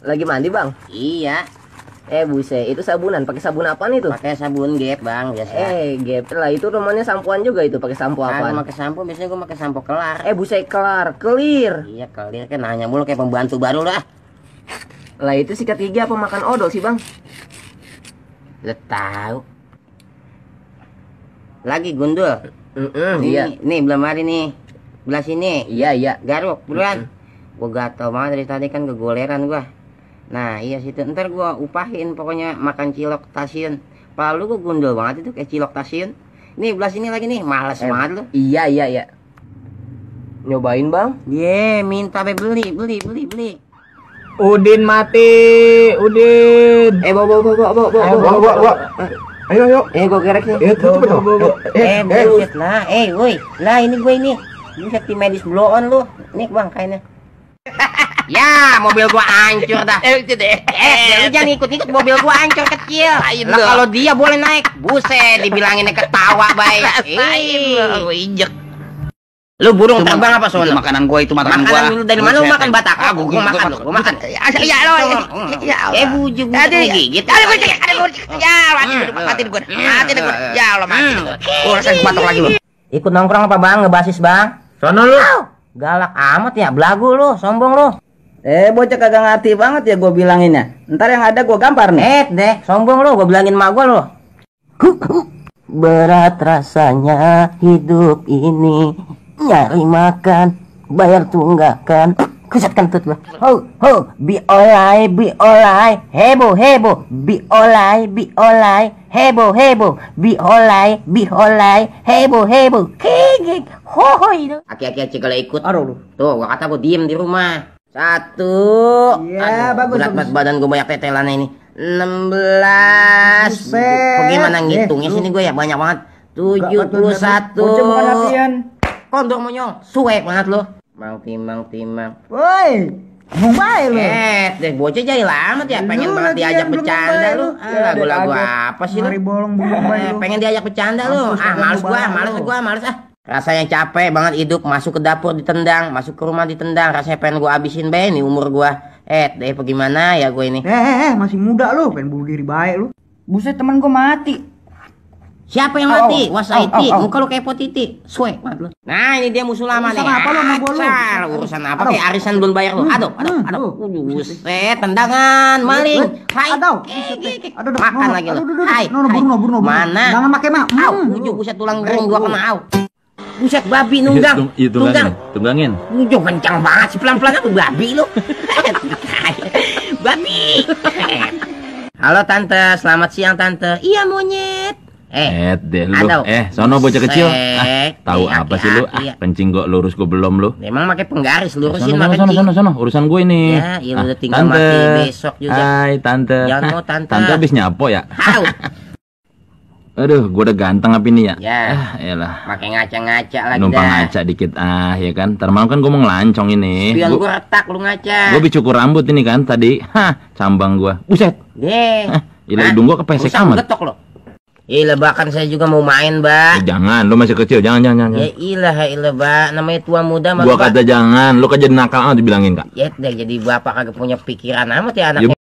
Lagi mandi, Bang? Iya. Eh, Buse, itu sabunan. Pakai sabun apa nih tuh? Pakai sabun gap, Bang, biasa. Eh, gap lah itu rumahnya sampoan juga itu, pakai sampo apa? Kalau pakai sampo biasanya gua pakai sampo kelar. Eh, Buse, kelar, clear. Iya, clear kan nanya mulu kayak pembantu baru lah. Lah itu sikat gigi apa makan odol sih, Bang? Udah tahu. Lagi gundul. Mm -mm, nih, iya. Nih, belum hari nih. belas ini. Iya, iya. Garuk, bulan. Mm -mm. Gua gatel banget dari tadi kan kegoleran gua nah iya situ ntar gua upahin pokoknya makan cilok stasiun palu gua gundul banget itu kayak cilok stasiun nih belas ini lagi nih males eh, banget lu iya iya iya nyobain bang ye yeah, minta be beli beli beli beli Udin mati, Udin. Eh, bawa bawa bawa bawa bawa bawa bawa bawa. Ayo ayo. Eh, gua gerak nih. Ya. Eh, cepet dong. Eh, eh bullshit lah. Eh, woi. Lah ini gue ini. Ini sakti medis blow on lu. Nih, Bang, kainnya. Ya, mobil gua hancur dah. Eh, eh, ya lu jangan ikut-ikut mobil gua hancur kecil. Ah, iya, lah kalau dia boleh naik, buset dibilangin ketawa baik. Rasain lu, injek. Lu burung Cuma, terbang apa soalnya? Makanan gua itu makanan, makanan gua. Makanan dari mana lu makan batak? Ah, gua, gua, makan, gua makan. Ya lo. Ya, ya, hmm. ya Allah. Eh bujuk gua gigit. Gitu. Ada gua ada gua hmm. Ya, mati gua, hmm. mati gua. Mati gua. Ya Allah, mati gua. Gua batok lagi lu. Ikut nongkrong apa Bang? Ngebasis Bang. Sono lu. Galak amat ya, belagu lu, sombong lu. Eh bocah kagak ngerti banget ya gue bilanginnya Ntar yang ada gue gampar nih Eh deh sombong lo gue bilangin mak gue lo Berat rasanya hidup ini Nyari makan Bayar tunggakan Kusat kentut lo Ho ho Bi olai bi olai Hebo hebo Bi olai bi olai Hebo hebo Bi olai bi olai Hebo hebo Kegek ho Aki-aki aja kalau ikut Aduh Tuh gue kata gue diem di rumah satu. Iya, bagus. Berat bagus. badan gue banyak tetelan ini. 16. Bagaimana eh, ngitungnya eh, sini gue ya banyak banget. 71. Kondok monyong, suek banget lo. Mang timang timang. Woi. Ngomong lo. Eh, deh bocah jadi lama ya. Pengen banget diajak bercanda lu. Lagu-lagu ah, apa sih lu? Mari bolong bolong eh, Pengen diajak bercanda lu. Ah, males gua, males gua, males ah rasanya capek banget hidup masuk ke dapur ditendang masuk ke rumah ditendang rasanya pengen gue abisin be nih umur gue eh deh bagaimana ya gue ini eh, eh, eh masih muda lu pengen bunuh diri baik lu buset teman gue mati Siapa yang mati? Oh, Wasaiti, oh, oh, muka lu kayak potiti. Suwe, Nah, ini dia musuh lama urusan nih. Apa lu sama gua lu? urusan apa kayak arisan belum bayar lu. Hmm, aduh, aduh, hmm, aduh. Buset, tendangan, maling. Hai. Aduh. Aduh, makan lagi lu. Hai. Mana? Jangan pakai mah Au, hmm. buset tulang kering gua kena au. Buset babi iya, nunggang. Ya, tung, tunggangin. Iya, tunggangin. Nunggang kencang banget sih pelan-pelan tuh kan babi lu. babi. Halo tante, selamat siang tante. Iya monyet. Eh, eh deh lu. Atau, eh, sono bocah kecil. Ah, tahu iya, apa sih lu? Ah, kencing gua lurus gua belum lu. Emang pakai penggaris eh, lurusin mah kencing. Sono, sono, sono, urusan gue ini. Ya, iya ah, udah tinggal tante. mati besok juga. Hai, tante. Jangan ya, ah, mau tante. Tante habis nyapo ya? Aduh, gue udah ganteng apa ini ya? Ya. Ah, lah, Pakai ngaca-ngaca lagi Numpang dah. ngaca dikit ah, ya kan? Termalam kan gue mau ngelancong ini. Spion gue retak lu ngaca. Gue bicukur rambut ini kan tadi. Hah, cambang gue. Buset. Deh. Hah, ilah hidung gue kepesek amat. Getok lo. Ilah, bahkan saya juga mau main, Mbak. Eh, jangan, lu masih kecil, jangan, jangan, jangan. Ya ilah, ilah, Mbak. Namanya tua muda, Mbak. Gua kata jangan, lu kerja nakal amat ah, dibilangin, Kak. Ya, deh, jadi bapak kagak punya pikiran amat ya, ya anaknya. Ya,